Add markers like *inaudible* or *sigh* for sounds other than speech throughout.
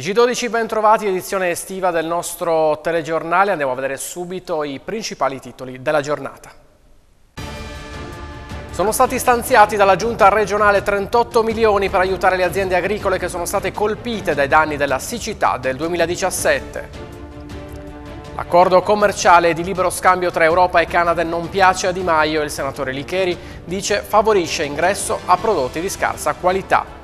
TG12 Bentrovati, edizione estiva del nostro telegiornale. Andiamo a vedere subito i principali titoli della giornata. Sono stati stanziati dalla Giunta regionale 38 milioni per aiutare le aziende agricole che sono state colpite dai danni della siccità del 2017. L'accordo commerciale di libero scambio tra Europa e Canada non piace a Di Maio il senatore Licheri dice favorisce ingresso a prodotti di scarsa qualità.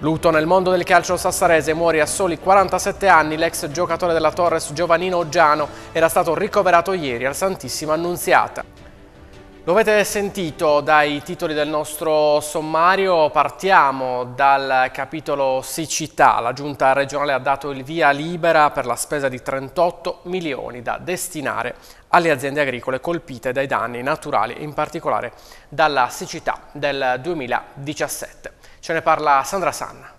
Luto nel mondo del calcio sassarese muore a soli 47 anni l'ex giocatore della Torres Giovanino Oggiano, era stato ricoverato ieri al Santissima Annunziata. Lo avete sentito dai titoli del nostro sommario, partiamo dal capitolo siccità. La giunta regionale ha dato il via libera per la spesa di 38 milioni da destinare alle aziende agricole colpite dai danni naturali, in particolare dalla siccità del 2017. Ce ne parla Sandra Sanna.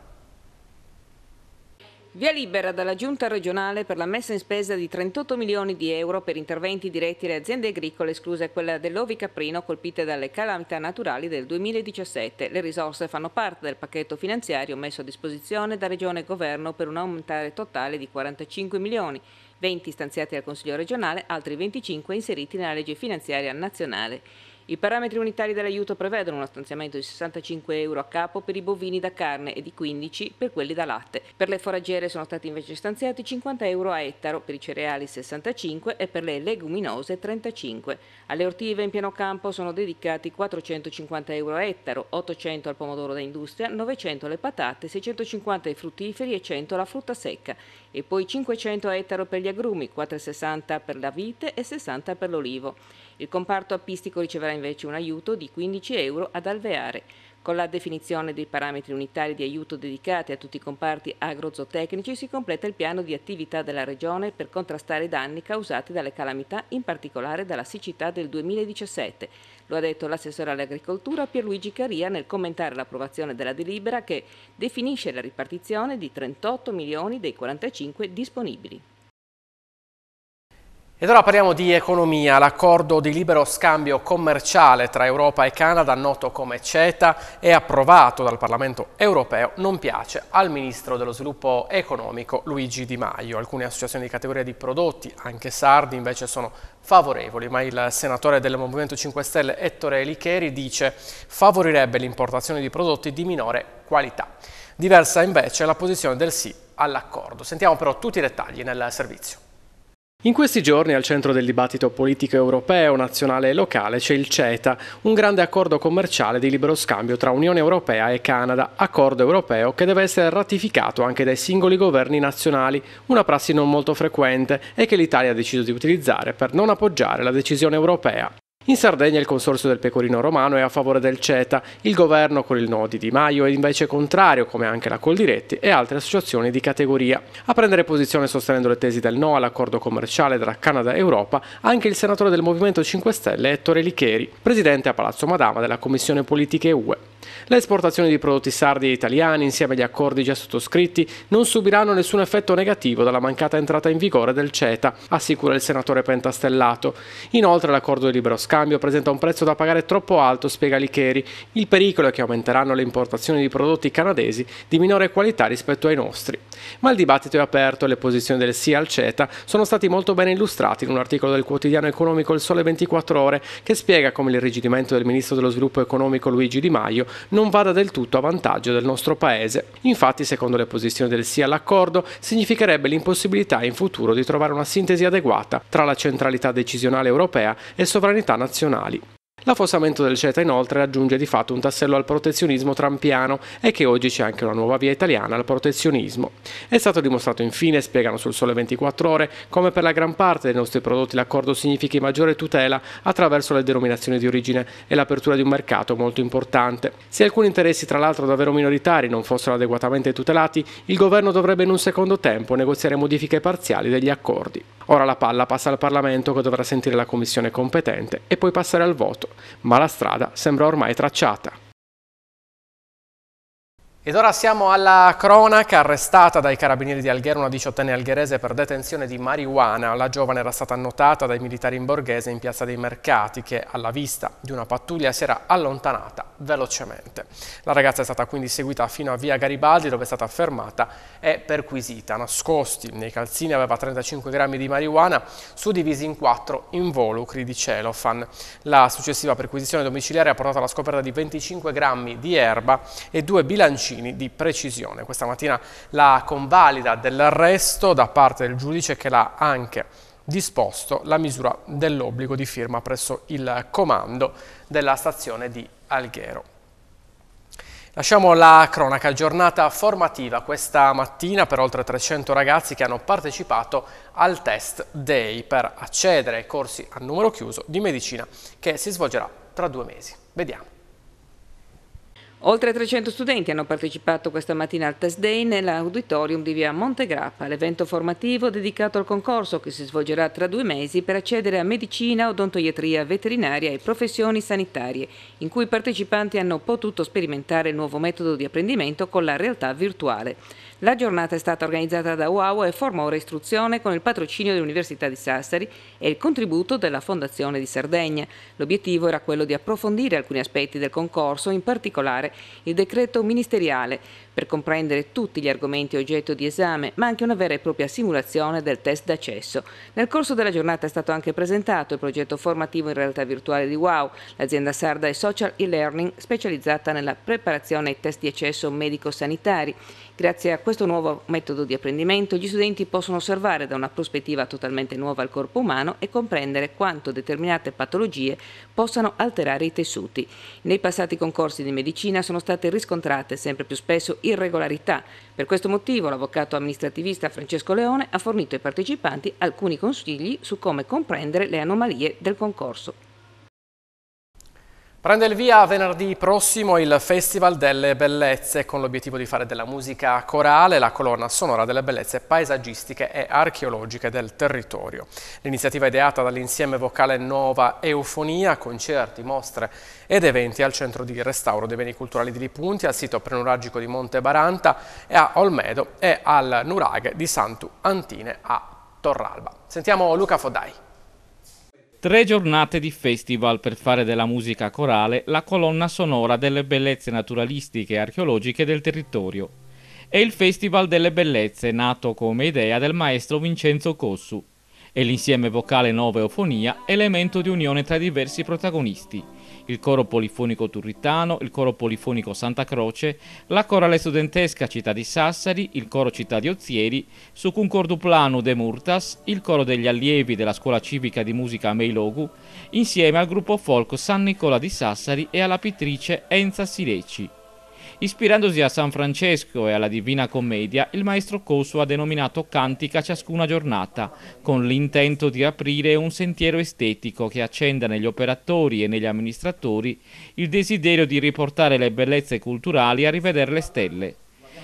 Via libera dalla Giunta regionale per la messa in spesa di 38 milioni di euro per interventi diretti alle aziende agricole, escluse quella dell'Ovi Caprino, colpite dalle calamità naturali del 2017. Le risorse fanno parte del pacchetto finanziario messo a disposizione da Regione e Governo per un aumentare totale di 45 milioni, 20 stanziati dal Consiglio regionale, altri 25 inseriti nella legge finanziaria nazionale. I parametri unitari dell'aiuto prevedono uno stanziamento di 65 euro a capo per i bovini da carne e di 15 per quelli da latte. Per le foraggere sono stati invece stanziati 50 euro a ettaro, per i cereali 65 e per le leguminose 35. Alle ortive in pieno campo sono dedicati 450 euro a ettaro, 800 al pomodoro da industria, 900 alle patate, 650 ai fruttiferi e 100 alla frutta secca e poi 500 a ettaro per gli agrumi, 460 per la vite e 60 per l'olivo. Il comparto apistico riceverà invece un aiuto di 15 euro ad alveare. Con la definizione dei parametri unitari di aiuto dedicati a tutti i comparti agrozootecnici si completa il piano di attività della Regione per contrastare i danni causati dalle calamità, in particolare dalla siccità del 2017. Lo ha detto l'assessore all'agricoltura Pierluigi Caria nel commentare l'approvazione della delibera che definisce la ripartizione di 38 milioni dei 45 disponibili. Ed ora parliamo di economia. L'accordo di libero scambio commerciale tra Europa e Canada, noto come CETA, è approvato dal Parlamento europeo, non piace al Ministro dello Sviluppo Economico Luigi Di Maio. Alcune associazioni di categoria di prodotti, anche sardi, invece sono favorevoli, ma il senatore del Movimento 5 Stelle Ettore Licheri dice favorirebbe l'importazione di prodotti di minore qualità. Diversa invece la posizione del sì all'accordo. Sentiamo però tutti i dettagli nel servizio. In questi giorni al centro del dibattito politico europeo, nazionale e locale c'è il CETA, un grande accordo commerciale di libero scambio tra Unione Europea e Canada, accordo europeo che deve essere ratificato anche dai singoli governi nazionali, una prassi non molto frequente e che l'Italia ha deciso di utilizzare per non appoggiare la decisione europea. In Sardegna il Consorzio del Pecorino Romano è a favore del CETA, il governo con il no di Di Maio è invece contrario, come anche la Coldiretti e altre associazioni di categoria. A prendere posizione sostenendo le tesi del no all'accordo commerciale tra Canada e Europa anche il senatore del Movimento 5 Stelle Ettore Licheri, presidente a Palazzo Madama della Commissione Politiche UE. Le esportazioni di prodotti sardi e italiani, insieme agli accordi già sottoscritti, non subiranno nessun effetto negativo dalla mancata entrata in vigore del CETA, assicura il senatore Pentastellato. Inoltre l'accordo di libero scambio presenta un prezzo da pagare troppo alto, spiega Licheri. Il pericolo è che aumenteranno le importazioni di prodotti canadesi di minore qualità rispetto ai nostri. Ma il dibattito è aperto e le posizioni del SIA al CETA sono stati molto bene illustrati in un articolo del quotidiano economico Il Sole 24 Ore che spiega come l'irrigidimento del ministro dello sviluppo economico Luigi Di Maio non vada del tutto a vantaggio del nostro Paese. Infatti, secondo le posizioni del sì all'accordo, significherebbe l'impossibilità in futuro di trovare una sintesi adeguata tra la centralità decisionale europea e sovranità nazionali. L'affossamento del CETA inoltre aggiunge di fatto un tassello al protezionismo trampiano e che oggi c'è anche una nuova via italiana al protezionismo. È stato dimostrato infine, spiegano sul Sole 24 Ore, come per la gran parte dei nostri prodotti l'accordo significhi maggiore tutela attraverso le denominazioni di origine e l'apertura di un mercato molto importante. Se alcuni interessi tra l'altro davvero minoritari non fossero adeguatamente tutelati, il governo dovrebbe in un secondo tempo negoziare modifiche parziali degli accordi. Ora la palla passa al Parlamento che dovrà sentire la commissione competente e poi passare al voto ma la strada sembra ormai tracciata. Ed ora siamo alla cronaca arrestata dai carabinieri di Alghero, una diciottenne algherese per detenzione di marijuana. La giovane era stata annotata dai militari in borghese in piazza dei mercati che alla vista di una pattuglia si era allontanata velocemente. La ragazza è stata quindi seguita fino a via Garibaldi dove è stata fermata e perquisita. Nascosti nei calzini aveva 35 grammi di marijuana suddivisi in quattro involucri di celofan. La successiva perquisizione domiciliare ha portato alla scoperta di 25 grammi di erba e due bilancini vaccini di precisione. Questa mattina la convalida dell'arresto da parte del giudice che l'ha anche disposto la misura dell'obbligo di firma presso il comando della stazione di Alghero. Lasciamo la cronaca, giornata formativa questa mattina per oltre 300 ragazzi che hanno partecipato al test day per accedere ai corsi a numero chiuso di medicina che si svolgerà tra due mesi. Vediamo. Oltre 300 studenti hanno partecipato questa mattina al test day nell'auditorium di via Montegrappa, l'evento formativo dedicato al concorso che si svolgerà tra due mesi per accedere a medicina, odontoiatria, veterinaria e professioni sanitarie, in cui i partecipanti hanno potuto sperimentare il nuovo metodo di apprendimento con la realtà virtuale. La giornata è stata organizzata da UAU e Forma Ora Istruzione con il patrocinio dell'Università di Sassari e il contributo della Fondazione di Sardegna. L'obiettivo era quello di approfondire alcuni aspetti del concorso, in particolare il decreto ministeriale per comprendere tutti gli argomenti oggetto di esame, ma anche una vera e propria simulazione del test d'accesso. Nel corso della giornata è stato anche presentato il progetto formativo in realtà virtuale di WOW, l'azienda sarda e social e-learning specializzata nella preparazione ai test di accesso medico-sanitari. Grazie a questo nuovo metodo di apprendimento, gli studenti possono osservare da una prospettiva totalmente nuova il corpo umano e comprendere quanto determinate patologie possano alterare i tessuti. Nei passati concorsi di medicina sono state riscontrate sempre più spesso irregolarità. Per questo motivo l'avvocato amministrativista Francesco Leone ha fornito ai partecipanti alcuni consigli su come comprendere le anomalie del concorso. Prende il via venerdì prossimo il Festival delle Bellezze con l'obiettivo di fare della musica corale la colonna sonora delle bellezze paesaggistiche e archeologiche del territorio. L'iniziativa è ideata dall'insieme vocale Nova Eufonia, concerti, mostre ed eventi al Centro di Restauro dei Beni Culturali di Lipunti, al sito prenuragico di Monte Baranta e a Olmedo e al Nuraghe di Santu Antine a Torralba. Sentiamo Luca Fodai. Tre giornate di festival per fare della musica corale la colonna sonora delle bellezze naturalistiche e archeologiche del territorio. È il Festival delle Bellezze, nato come idea del maestro Vincenzo Cossu. E l'insieme vocale 9 Ofonia, elemento di unione tra diversi protagonisti, il coro polifonico turritano, il coro polifonico Santa Croce, la corale studentesca Città di Sassari, il coro Città di Ozieri, su Concorduplano de Murtas, il coro degli allievi della scuola civica di musica Meilogu, insieme al gruppo folk San Nicola di Sassari e alla pittrice Enza Sileci. Ispirandosi a San Francesco e alla Divina Commedia, il maestro Cosu ha denominato Cantica ciascuna giornata, con l'intento di aprire un sentiero estetico che accenda negli operatori e negli amministratori il desiderio di riportare le bellezze culturali a rivedere le stelle.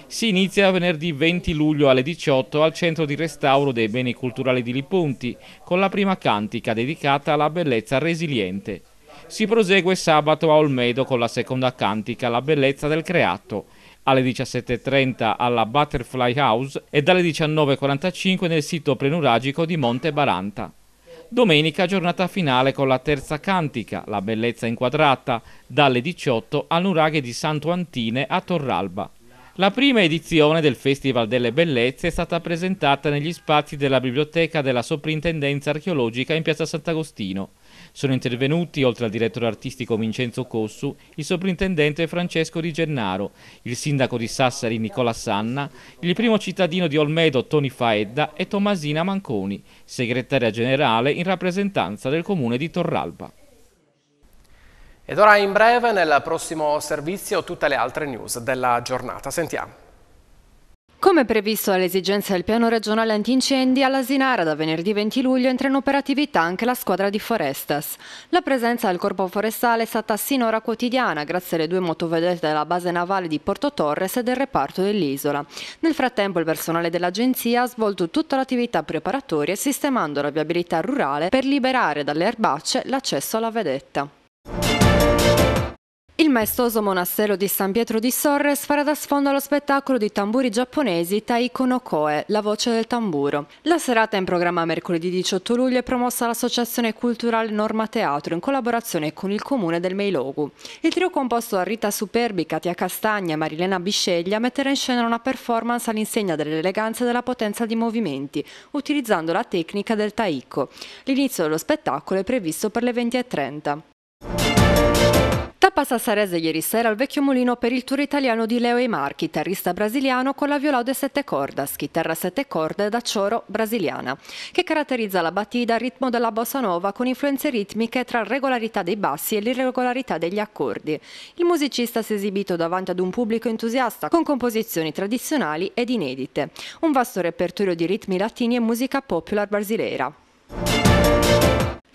Si inizia venerdì 20 luglio alle 18 al Centro di Restauro dei Beni Culturali di Lipunti con la prima cantica dedicata alla bellezza resiliente. Si prosegue sabato a Olmedo con la seconda cantica La bellezza del creato alle 17.30 alla Butterfly House e dalle 19.45 nel sito plenuragico di Monte Baranta. Domenica giornata finale con la terza cantica, la bellezza inquadrata, dalle 18 al nuraghe di Santo Santuantine a Torralba. La prima edizione del Festival delle Bellezze è stata presentata negli spazi della biblioteca della Soprintendenza archeologica in piazza Sant'Agostino. Sono intervenuti, oltre al direttore artistico Vincenzo Cossu, il soprintendente Francesco Di Gennaro, il sindaco di Sassari Nicola Sanna, il primo cittadino di Olmedo Toni Faedda e Tommasina Manconi, segretaria generale in rappresentanza del comune di Torralba. Ed ora in breve nel prossimo servizio tutte le altre news della giornata. Sentiamo. Come previsto dalle del piano regionale antincendi, all'Asinara da venerdì 20 luglio entra in operatività anche la squadra di Forestas. La presenza del corpo forestale è stata sinora quotidiana grazie alle due motovedette della base navale di Porto Torres e del reparto dell'isola. Nel frattempo il personale dell'agenzia ha svolto tutta l'attività preparatoria sistemando la viabilità rurale per liberare dalle erbacce l'accesso alla vedetta. Il maestoso monastero di San Pietro di Sorres farà da sfondo allo spettacolo di tamburi giapponesi Taiko no Koe, la voce del tamburo. La serata in programma mercoledì 18 luglio è promossa dall'Associazione Culturale Norma Teatro in collaborazione con il comune del Meilogu. Il trio composto da Rita Superbi, Katia Castagna e Marilena Bisceglia metterà in scena una performance all'insegna dell'eleganza e della potenza di movimenti, utilizzando la tecnica del Taiko. L'inizio dello spettacolo è previsto per le 20.30. Tappa Sassarese ieri sera al vecchio mulino per il tour italiano di Leo Eimar, chitarrista brasiliano con la viola de sette cordas, chitarra sette corde da cioro brasiliana, che caratterizza la batida al ritmo della bossa nova con influenze ritmiche tra regolarità dei bassi e l'irregolarità degli accordi. Il musicista si è esibito davanti ad un pubblico entusiasta con composizioni tradizionali ed inedite, un vasto repertorio di ritmi latini e musica popular brasileira.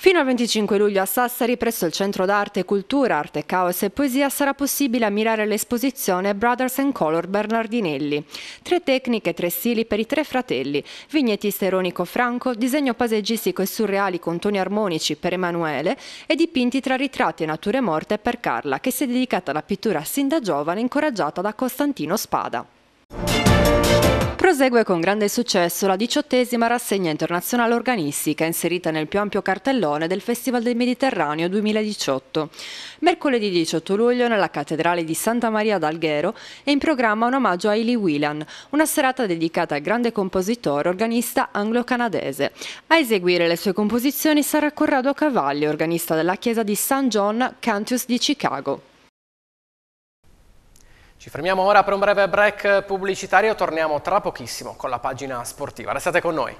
Fino al 25 luglio a Sassari, presso il Centro d'Arte, Cultura, Arte, Caos e Poesia, sarà possibile ammirare l'esposizione Brothers and Color Bernardinelli. Tre tecniche, tre stili per i tre fratelli, vignettista ironico Franco, disegno paesaggistico e surreali con toni armonici per Emanuele e dipinti tra ritratti e nature morte per Carla, che si è dedicata alla pittura sin da giovane incoraggiata da Costantino Spada. Prosegue con grande successo la diciottesima rassegna internazionale organistica inserita nel più ampio cartellone del Festival del Mediterraneo 2018. Mercoledì 18 luglio nella Cattedrale di Santa Maria d'Alghero è in programma un omaggio a Hailey Whelan, una serata dedicata al grande compositore organista anglo-canadese. A eseguire le sue composizioni sarà Corrado Cavalli, organista della chiesa di St. John, Cantus di Chicago. Ci fermiamo ora per un breve break pubblicitario, torniamo tra pochissimo con la pagina sportiva. Restate con noi.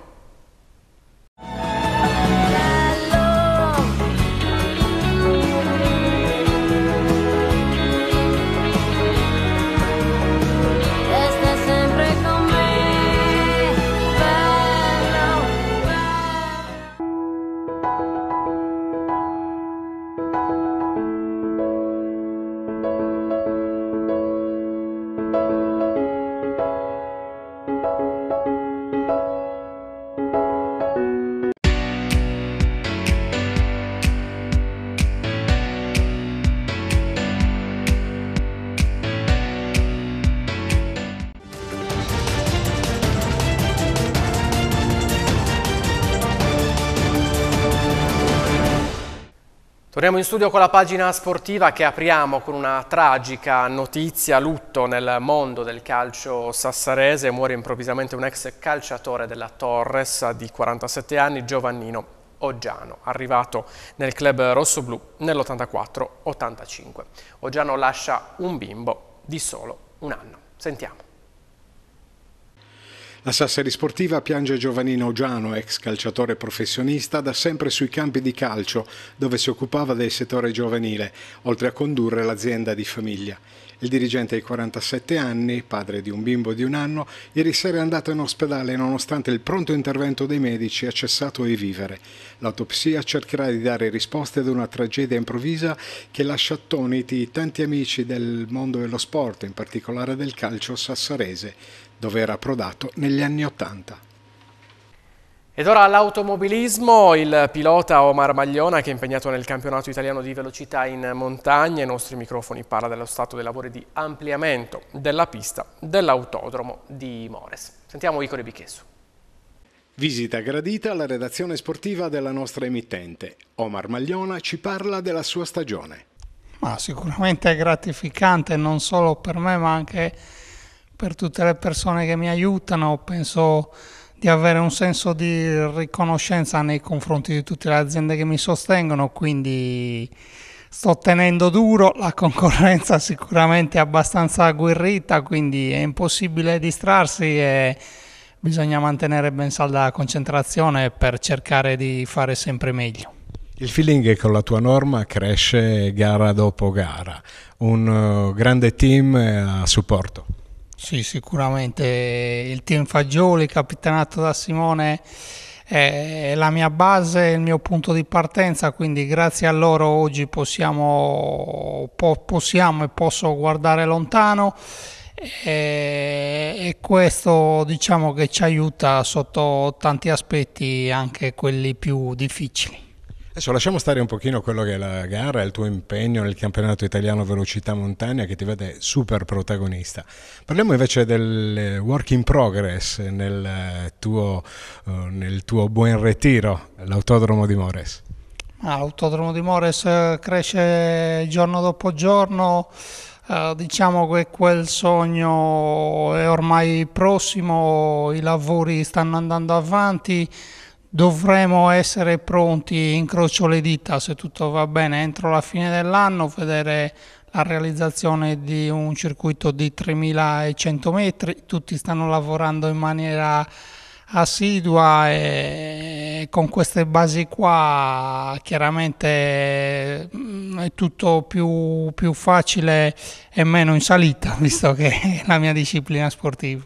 Torniamo in studio con la pagina sportiva che apriamo con una tragica notizia, lutto nel mondo del calcio sassarese, muore improvvisamente un ex calciatore della Torres di 47 anni, Giovannino Oggiano, arrivato nel club rossoblu nell'84-85. Oggiano lascia un bimbo di solo un anno. Sentiamo. La Sassari Sportiva piange Giovanino Giano, ex calciatore professionista, da sempre sui campi di calcio, dove si occupava del settore giovanile, oltre a condurre l'azienda di famiglia. Il dirigente ai 47 anni, padre di un bimbo di un anno, ieri sera è andato in ospedale nonostante il pronto intervento dei medici ha cessato di vivere. L'autopsia cercherà di dare risposte ad una tragedia improvvisa che lascia attoniti tanti amici del mondo dello sport, in particolare del calcio sassarese, dove era approdato negli anni Ottanta. Ed ora all'automobilismo, il pilota Omar Magliona che è impegnato nel campionato italiano di velocità in montagna, i nostri microfoni parla dello stato dei lavori di ampliamento della pista dell'autodromo di Mores. Sentiamo Icone Bichesu. Visita gradita alla redazione sportiva della nostra emittente. Omar Magliona ci parla della sua stagione. Ma sicuramente è gratificante non solo per me ma anche per tutte le persone che mi aiutano, penso di avere un senso di riconoscenza nei confronti di tutte le aziende che mi sostengono, quindi sto tenendo duro, la concorrenza *laughs* sicuramente è abbastanza agguerrita, quindi è impossibile distrarsi e bisogna mantenere ben salda la concentrazione per cercare di fare sempre meglio. Il feeling con la tua norma cresce gara dopo gara, un eh, grande team eh, a supporto. Sì, sicuramente il team Fagioli, capitanato da Simone, è la mia base, il mio punto di partenza, quindi grazie a loro oggi possiamo, possiamo e posso guardare lontano e, e questo diciamo che ci aiuta sotto tanti aspetti, anche quelli più difficili. Adesso lasciamo stare un pochino quello che è la gara, il tuo impegno nel campionato italiano velocità montagna che ti vede super protagonista. Parliamo invece del eh, work in progress nel eh, tuo, eh, nel tuo buon ritiro, l'autodromo di Mores. l'autodromo di Mores cresce giorno dopo giorno, diciamo che quel sogno è ormai prossimo, i lavori stanno andando avanti dovremo essere pronti, incrocio le dita se tutto va bene, entro la fine dell'anno vedere la realizzazione di un circuito di 3100 metri, tutti stanno lavorando in maniera assidua e con queste basi qua chiaramente mm, è tutto più, più facile e meno in salita *laughs* visto che è la mia disciplina sportiva.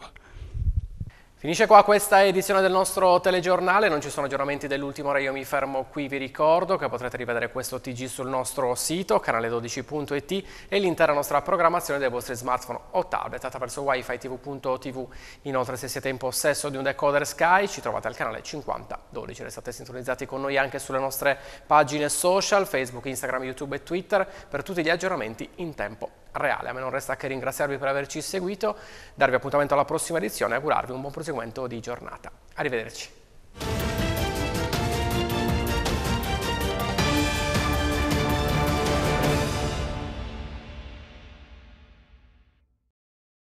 Finisce qua questa edizione del nostro telegiornale, non ci sono aggiornamenti dell'ultimo ora, io mi fermo qui, vi ricordo che potrete rivedere questo TG sul nostro sito canale12.it e l'intera nostra programmazione dei vostri smartphone o tablet attraverso wifi tv.tv. Inoltre se siete in possesso di un decoder Sky ci trovate al canale 5012, restate sintonizzati con noi anche sulle nostre pagine social, Facebook, Instagram, YouTube e Twitter per tutti gli aggiornamenti in tempo reale. A me non resta che ringraziarvi per averci seguito, darvi appuntamento alla prossima edizione e augurarvi un buon proseguimento di giornata. Arrivederci.